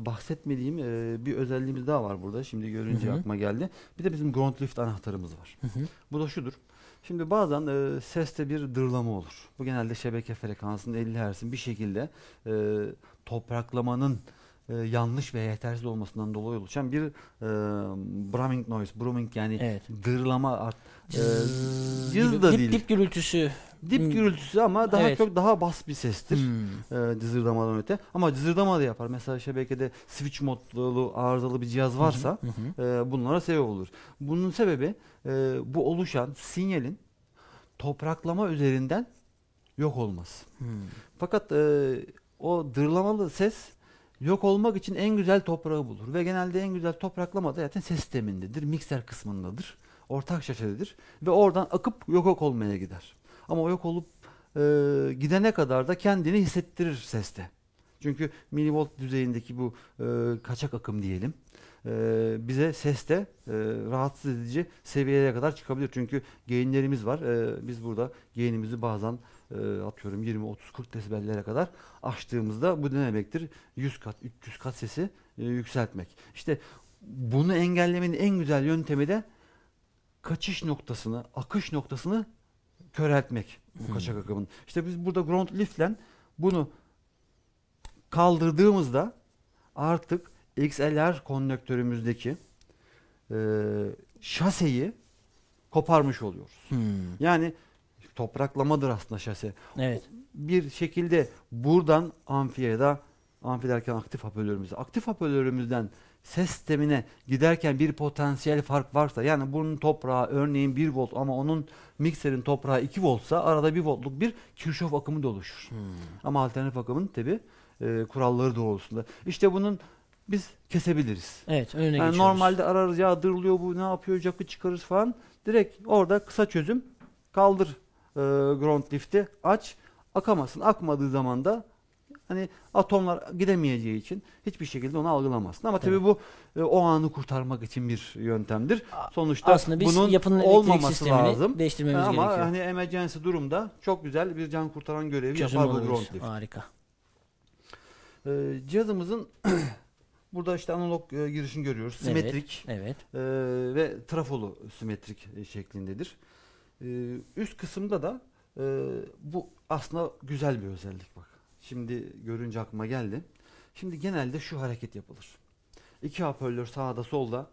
bahsetmediğim e, bir özelliğimiz daha var burada. Şimdi görünce Hı -hı. aklıma geldi. Bir de bizim ground lift anahtarımız var. Hı -hı. Bu da şudur. Şimdi bazen e, seste bir dırlama olur. Bu genelde şebeke frekansının 50 Hz'in bir şekilde e, topraklamanın e, yanlış ve yetersiz olmasından dolayı oluşan bir e, brumming noise, brumming yani evet. dırlama, art, e, cız da dip, değil. Dip gürültüsü Dip hmm. gürültüsü ama daha evet. çok daha bas bir sestir. Hmm. E, cızırdamadan öte. Ama cızırdama da yapar. Mesela şebekede switch modlu arızalı bir cihaz varsa hmm. e, bunlara sebep olur. Bunun sebebi e, bu oluşan sinyalin topraklama üzerinden yok olması. Hmm. Fakat e, o dırlamalı ses yok olmak için en güzel toprağı bulur. Ve genelde en güzel topraklama da zaten ses temindedir, mikser kısmındadır, ortak şaşadedir ve oradan akıp yok ok olmaya gider. Ama o yok olup e, gidene kadar da kendini hissettirir seste. Çünkü milivolt düzeyindeki bu e, kaçak akım diyelim e, bize seste e, rahatsız edici seviyeye kadar çıkabilir. Çünkü gainlerimiz var. E, biz burada gainimizi bazen e, atıyorum 20, 30, 40 desibellere kadar açtığımızda bu ne demektir? 100 kat, 300 kat sesi e, yükseltmek. İşte bunu engellemenin en güzel yöntemi de kaçış noktasını, akış noktasını köreltmek bu hmm. kaçak akımın. İşte biz burada ground liftle bunu kaldırdığımızda artık XLR konnektörümüzdeki e, şaseyi koparmış oluyoruz. Hmm. Yani topraklamadır aslında şase. Evet. Bir şekilde buradan amfiye da amfi derken aktif hoparlörümüzü, aktif hoparlörümüzden ses sistemine giderken bir potansiyel fark varsa yani bunun toprağı örneğin 1 volt ama onun mikserin toprağı 2 voltsa arada 1 voltluk bir Kirchhoff akımı da oluşur. Hmm. Ama alternatif akımın tabi e, kuralları doğrultusunda. İşte bunun biz kesebiliriz. Evet önüne yani geçiyoruz. Normalde ararız ya dırılıyor bu ne yapıyor cakı çıkarırız falan. Direkt orada kısa çözüm kaldır e, ground lift'i aç akamasın. Akmadığı zaman da Hani atomlar gidemeyeceği için hiçbir şekilde onu algılamazsın. Ama tabii bu e, o anı kurtarmak için bir yöntemdir. Sonuçta Aslında biz bunun yapının olmaması lazım. Değiştirmemiz Ama gerekiyor. hani emergency durumda çok güzel bir can kurtaran görevi Çözüm yapar bu drone lift. Harika. E, cihazımızın Burada işte analog e, girişini görüyoruz. Simetrik evet, evet. E, ve trafolu simetrik e, şeklindedir. E, üst kısımda da e, bu aslında güzel bir özellik bak. Şimdi görünce aklıma geldi. Şimdi genelde şu hareket yapılır. İki hoparlör sağda solda.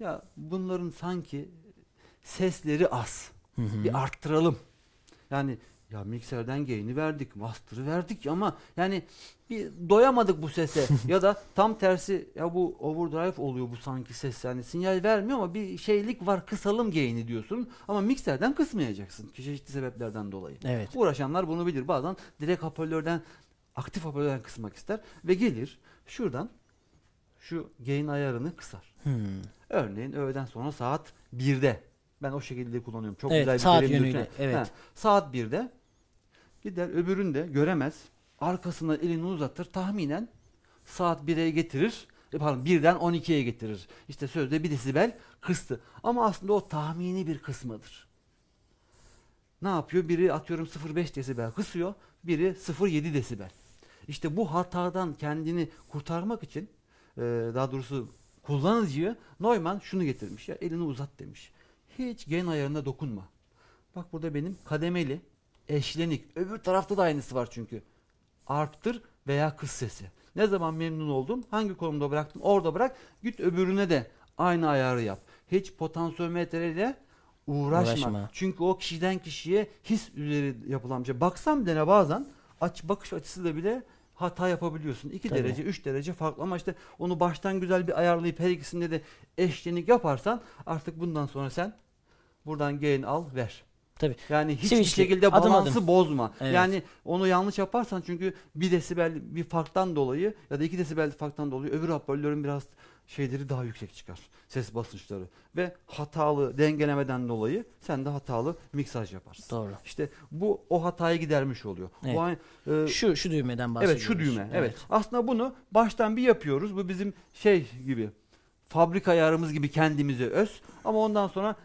Ya bunların sanki sesleri az. Hı hı. Bir arttıralım. Yani ya mikserden gain'i verdik, master'ı verdik ama yani bir doyamadık bu sese. ya da tam tersi ya bu overdrive oluyor bu sanki ses yani sinyal vermiyor ama bir şeylik var kısalım gain'i diyorsun ama mikserden kısmayacaksın çeşitli sebeplerden dolayı. Evet. Uğraşanlar bunu bilir. Bazen direkt hoparlörden aktif hoparlörden kısmak ister ve gelir şuradan şu gain ayarını kısar. Hmm. Örneğin öğleden sonra saat 1'de ben o şekilde kullanıyorum. Çok evet, güzel bir saat yönüyle. Evet. Ha, saat 1'de gider öbürünü de göremez. Arkasına elini uzatır. Tahminen saat 1'e getirir. E, pardon 1'den 12'ye getirir. İşte sözde bir desibel kıstı. Ama aslında o tahmini bir kısmıdır. Ne yapıyor? Biri atıyorum 0.5 desibel kısıyor. Biri 0.7 desibel. İşte bu hatadan kendini kurtarmak için e, daha doğrusu kullanıcıyı Neumann şunu getirmiş ya elini uzat demiş. Hiç gen ayarına dokunma. Bak burada benim kademeli, eşlenik. Öbür tarafta da aynısı var çünkü. Arttır veya kıs sesi. Ne zaman memnun oldum, hangi konumda bıraktım orada bırak. Git öbürüne de aynı ayarı yap. Hiç potansiyometreyle uğraşma. uğraşma. Çünkü o kişiden kişiye his üzeri yapılan bir şey. Baksam dene bazen aç bakış açısıyla bile hata yapabiliyorsun. 2 derece, 3 derece farklı ama işte onu baştan güzel bir ayarlayıp her ikisinde de eşlenik yaparsan artık bundan sonra sen Buradan gain al ver. Tabii. Yani hiçbir Switch'li, şekilde adım balansı adım. bozma. Evet. Yani onu yanlış yaparsan çünkü bir desibel bir farktan dolayı ya da iki desibel farktan dolayı öbür hoparlörün biraz şeyleri daha yüksek çıkar. Ses basınçları. Ve hatalı dengelemeden dolayı sen de hatalı miksaj yaparsın. Doğru. İşte bu o hatayı gidermiş oluyor. Evet. Bu aynı, e, şu şu düğmeden bahsediyoruz. Evet şu düğme. Evet. evet. Aslında bunu baştan bir yapıyoruz. Bu bizim şey gibi fabrika ayarımız gibi kendimize öz ama ondan sonra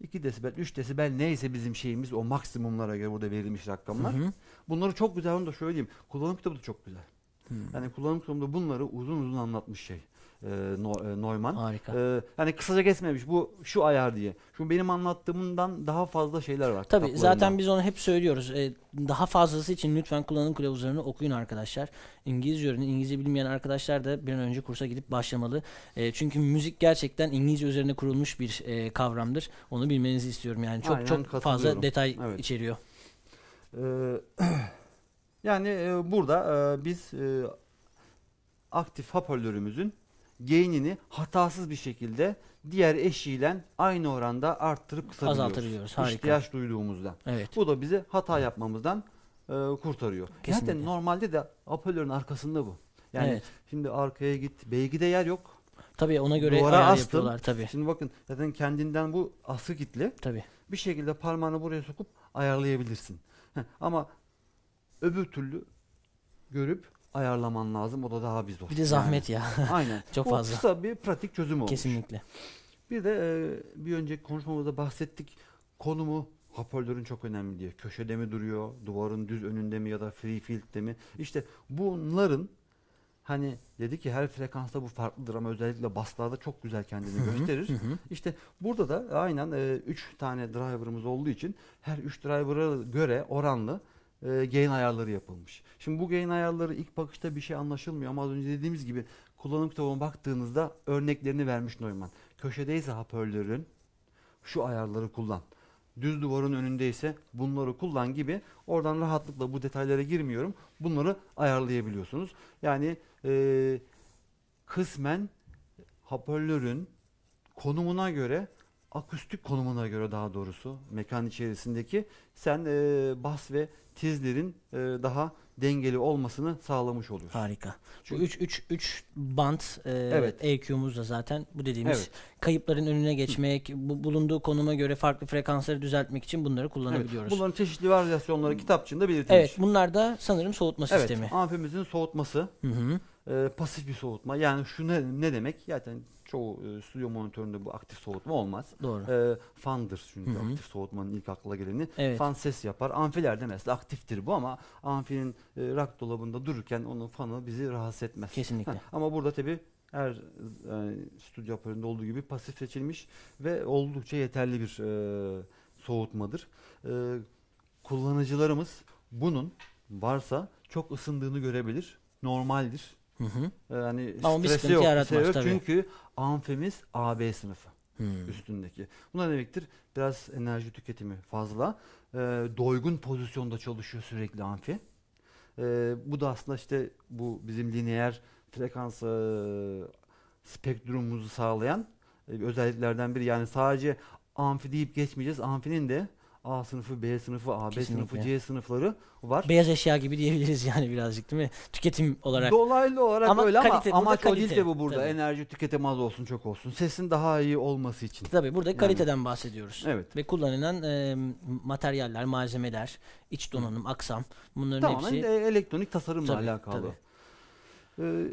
2 desibel, 3 desibel neyse bizim şeyimiz o maksimumlara göre burada verilmiş rakamlar. Hı hı. Bunları çok güzel onu da söyleyeyim. Kullanım kitabı da çok güzel. Hı. Yani kullanım kitabında bunları uzun uzun anlatmış şey. E, e, Neumann. Harika. E, yani kısaca kesmemiş bu şu ayar diye. Şu benim anlattığımdan daha fazla şeyler var. Tabi zaten biz onu hep söylüyoruz. E, daha fazlası için lütfen kullanım kılavuzlarını okuyun arkadaşlar. İngilizce öğrenin. İngilizce bilmeyen arkadaşlar da bir an önce kursa gidip başlamalı. E, çünkü müzik gerçekten İngilizce üzerine kurulmuş bir e, kavramdır. Onu bilmenizi istiyorum yani. Çok Aynen, çok fazla detay evet. içeriyor. E, yani e, burada biz aktif hoparlörümüzün gain'ini hatasız bir şekilde diğer eşiyle aynı oranda arttırıp kısabiliyoruz. Azaltabiliyoruz. Harika. İhtiyaç duyduğumuzda. Evet. Bu da bizi hata yapmamızdan e, kurtarıyor. Kesinlikle. Zaten normalde de hoparlörün arkasında bu. Yani evet. şimdi arkaya git, beygide yer yok. Tabii ona göre Duvara ayar astım. yapıyorlar tabii. Şimdi bakın zaten kendinden bu askı gitli. Tabii. Bir şekilde parmağını buraya sokup ayarlayabilirsin. ama öbür türlü görüp ayarlaman lazım. O da daha bir zor. Bir de zahmet yani. ya. Aynen. Çok o fazla. kısa bir pratik çözüm olmuş. Kesinlikle. Bir de e, bir önceki konuşmamızda bahsettik. Konumu hoparlörün çok önemli diye. Köşede mi duruyor, duvarın düz önünde mi ya da free field'de mi? İşte bunların hani dedi ki her frekansta bu farklıdır ama özellikle baslarda çok güzel kendini gösterir. İşte burada da aynen 3 e, üç tane driver'ımız olduğu için her 3 driver'a göre oranlı e, gain ayarları yapılmış. Şimdi bu gain ayarları ilk bakışta bir şey anlaşılmıyor ama az önce dediğimiz gibi kullanım kitabına baktığınızda örneklerini vermiş Neumann. Köşedeyse hoparlörün şu ayarları kullan. Düz duvarın önündeyse bunları kullan gibi oradan rahatlıkla bu detaylara girmiyorum. Bunları ayarlayabiliyorsunuz. Yani e, kısmen hoparlörün konumuna göre akustik konumuna göre daha doğrusu mekan içerisindeki sen e, bas ve tizlerin e, daha dengeli olmasını sağlamış oluyorsun. Harika. Çünkü 3 3 3 band e, evet. EQ'muz da zaten bu dediğimiz evet. kayıpların önüne geçmek, bu bulunduğu konuma göre farklı frekansları düzeltmek için bunları kullanabiliyoruz. Evet. Bunların çeşitli varyasyonları kitapçığında belirtilmiş. Evet, bunlar da sanırım soğutma evet, sistemi. Evet, amfimizin soğutması. Hı hı e, pasif bir soğutma. Yani şu ne, ne demek? Zaten çoğu e, stüdyo monitöründe bu aktif soğutma olmaz. Doğru. E, fandır çünkü Hı-hı. aktif soğutmanın ilk akla geleni. Evet. Fan ses yapar. Amfilerde mesela aktiftir bu ama amfinin e, rak dolabında dururken onun fanı bizi rahatsız etmez. Kesinlikle. Ha, ama burada tabii her yani, e, stüdyo aparında olduğu gibi pasif seçilmiş ve oldukça yeterli bir e, soğutmadır. E, kullanıcılarımız bunun varsa çok ısındığını görebilir. Normaldir. Hı hı. Yani ee, Ama stresi yok, bir şey yok. tabii. Çünkü amfemiz AB sınıfı Hmm. üstündeki. Bu ne demektir? Biraz enerji tüketimi fazla. Ee, doygun pozisyonda çalışıyor sürekli amfi. Ee, bu da aslında işte bu bizim lineer frekans e, spektrumumuzu sağlayan e, özelliklerden biri. Yani sadece amfi deyip geçmeyeceğiz. Amfinin de A sınıfı, B sınıfı, AB Kesinlikle. sınıfı, C sınıfları var. Beyaz eşya gibi diyebiliriz yani birazcık değil mi? Tüketim olarak. Dolaylı olarak ama öyle kalite, ama amaç kalite. o değil de bu burada. Tabii. Enerji tüketim az olsun çok olsun. Sesin daha iyi olması için. Tabii burada yani. kaliteden bahsediyoruz. Evet. Ve kullanılan e, materyaller, malzemeler, iç donanım, Hı. aksam bunların Tamamen hepsi. Tamamen elektronik tasarımla tabii, alakalı. Tabii. Ee,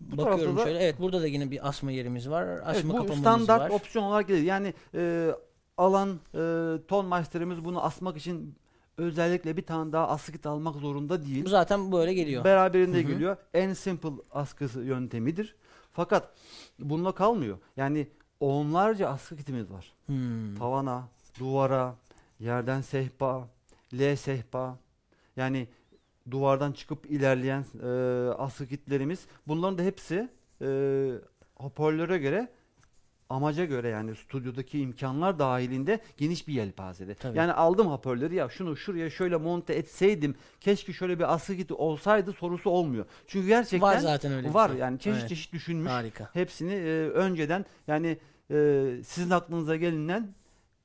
bu Bakıyorum da, şöyle evet burada da yine bir asma yerimiz var. Asma evet, bu standart var. opsiyon olarak gelir. Yani e, alan e, ton masterimiz bunu asmak için özellikle bir tane daha askıt almak zorunda değil. Bu zaten böyle geliyor. Beraberinde Hı-hı. geliyor. En simple askısı yöntemidir. Fakat bununla kalmıyor. Yani onlarca askı kitimiz var. Hmm. Tavana, duvara, yerden sehpa, L sehpa. Yani duvardan çıkıp ilerleyen e, askı kitlerimiz. Bunların da hepsi e, hoparlöre göre amaca göre yani stüdyodaki imkanlar dahilinde geniş bir yelpazede. Tabii. Yani aldım hoparlörü ya şunu şuraya şöyle monte etseydim keşke şöyle bir asıl git olsaydı sorusu olmuyor. Çünkü gerçekten var zaten öyle var şey. yani çeşit evet. çeşit düşünmüş. Harika. Hepsini e, önceden yani e, sizin aklınıza gelinen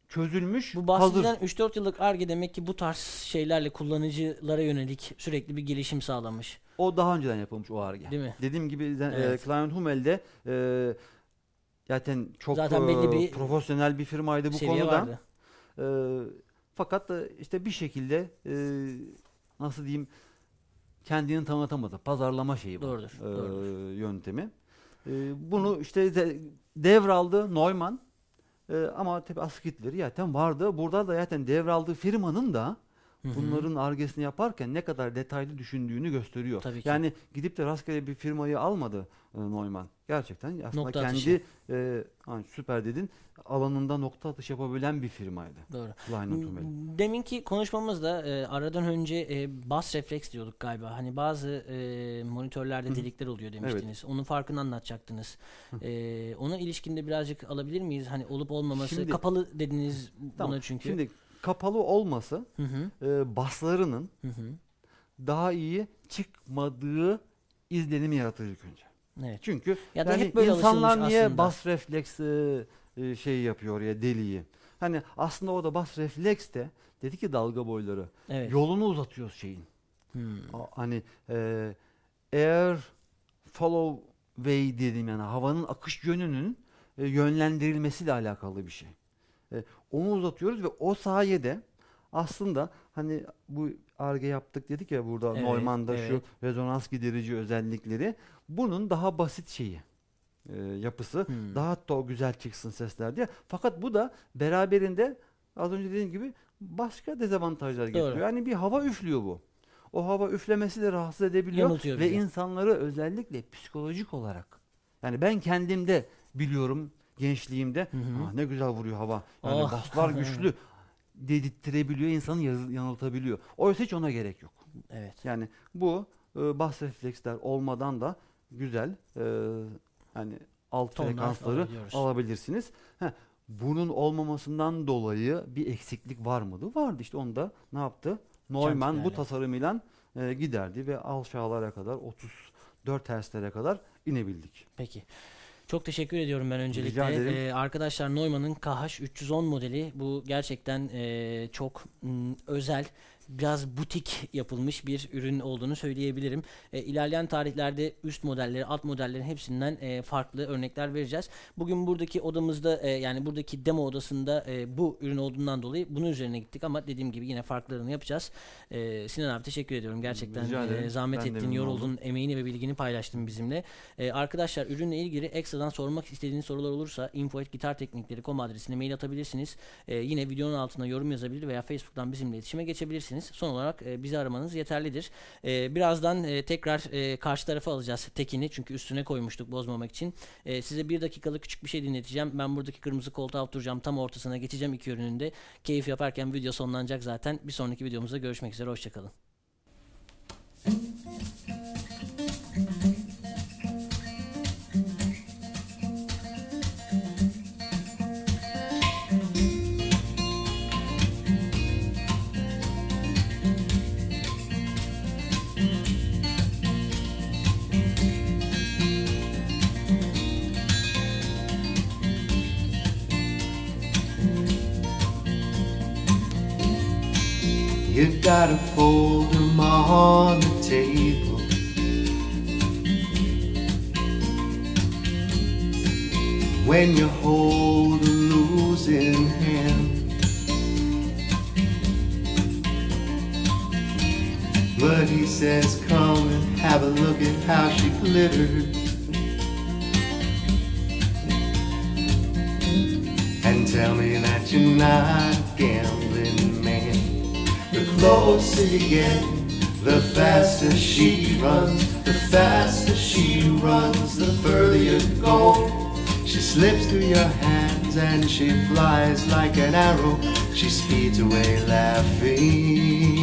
çözülmüş. Bu bahsedilen 3-4 yıllık ARGE demek ki bu tarz şeylerle kullanıcılara yönelik sürekli bir gelişim sağlamış. O daha önceden yapılmış o ARGE. Değil mi? Dediğim gibi e, evet. e, Client Hummel'de e, Zaten çok Zaten belli e, bir profesyonel bir firmaydı bu konuda. Vardı. E, fakat e, işte bir şekilde e, nasıl diyeyim kendini tanıtamadı. Pazarlama şeyi bu. Doğrudur, e, doğrudur. Yöntemi. E, bunu işte de, devraldı Neumann. E, ama tabii Askitleri zaten vardı. Burada da zaten devraldığı firmanın da bunların argesini yaparken ne kadar detaylı düşündüğünü gösteriyor. Tabii ki. Yani gidip de rastgele bir firmayı almadı e, Neumann. Gerçekten aslında nokta kendi atışı. e, hani süper dedin alanında nokta atış yapabilen bir firmaydı. Doğru. Deminki konuşmamızda e, aradan önce e, bas refleks diyorduk galiba. Hani bazı e, monitörlerde delikler oluyor demiştiniz. Evet. Onun farkını anlatacaktınız. Hı. E, ona ilişkinde birazcık alabilir miyiz? Hani olup olmaması. Şimdi, kapalı dediniz tamam, buna çünkü. Şimdi kapalı olması hı hı. E, baslarının hı hı. daha iyi çıkmadığı izlenimi yaratır ilk önce. Evet. Çünkü ya yani hep böyle insanlar niye aslında. bas refleks e, şey yapıyor ya deliği. Hani aslında o da bas refleks de dedi ki dalga boyları evet. yolunu uzatıyoruz şeyin. Hmm. A, hani e, eğer follow way dediğim yani havanın akış yönünün e, yönlendirilmesiyle alakalı bir şey. E, onu uzatıyoruz ve o sayede aslında hani bu arge yaptık dedik ya burada evet, Neumann'da evet. şu rezonans giderici özellikleri. Bunun daha basit şeyi e, yapısı hmm. daha da güzel çıksın sesler diye. Fakat bu da beraberinde az önce dediğim gibi başka dezavantajlar Doğru. getiriyor. Yani bir hava üflüyor bu. O hava üflemesi de rahatsız edebiliyor ve insanları özellikle psikolojik olarak yani ben kendimde biliyorum gençliğimde Aa, ah, ne güzel vuruyor hava. Yani Oh. baslar güçlü dedirttirebiliyor, insanı yanıltabiliyor. Oysa hiç ona gerek yok. Evet. Yani bu e, bas refleksler olmadan da güzel e, hani alt Tonlar frekansları alabilirsiniz. Heh, bunun olmamasından dolayı bir eksiklik var mıydı? Vardı işte onu da ne yaptı? Neumann bu Kentlerle. tasarımıyla e, giderdi ve aşağılara kadar 34 Hz'lere kadar inebildik. Peki. Çok teşekkür ediyorum ben öncelikle. Ee, arkadaşlar Neumann'ın KH310 modeli bu gerçekten e, çok m, ıı, özel biraz butik yapılmış bir ürün olduğunu söyleyebilirim. E, ilerleyen tarihlerde üst modelleri, alt modellerin hepsinden e, farklı örnekler vereceğiz. Bugün buradaki odamızda e, yani buradaki demo odasında e, bu ürün olduğundan dolayı bunun üzerine gittik ama dediğim gibi yine farklarını yapacağız. E, Sinan abi teşekkür ediyorum. Gerçekten e, zahmet ben ettin, yoruldun, emeğini ve bilgini paylaştın bizimle. E, arkadaşlar ürünle ilgili ekstradan sormak istediğiniz sorular olursa info@gitarteknikleri.com adresine mail atabilirsiniz. E, yine videonun altına yorum yazabilir veya Facebook'tan bizimle iletişime geçebilirsiniz isterseniz son olarak e, bizi aramanız yeterlidir. E, birazdan e, tekrar e, karşı tarafa alacağız tekini çünkü üstüne koymuştuk bozmamak için. E, size bir dakikalık küçük bir şey dinleteceğim. Ben buradaki kırmızı koltuğa oturacağım tam ortasına geçeceğim iki ürününde. Keyif yaparken video sonlanacak zaten. Bir sonraki videomuzda görüşmek üzere hoşçakalın. got a folder on the table. When you hold a losing hand, but he says, Come and have a look at how she glitters." folks singing. The faster she runs, the faster she runs, the further you go. She slips through your hands and she flies like an arrow. She speeds away laughing.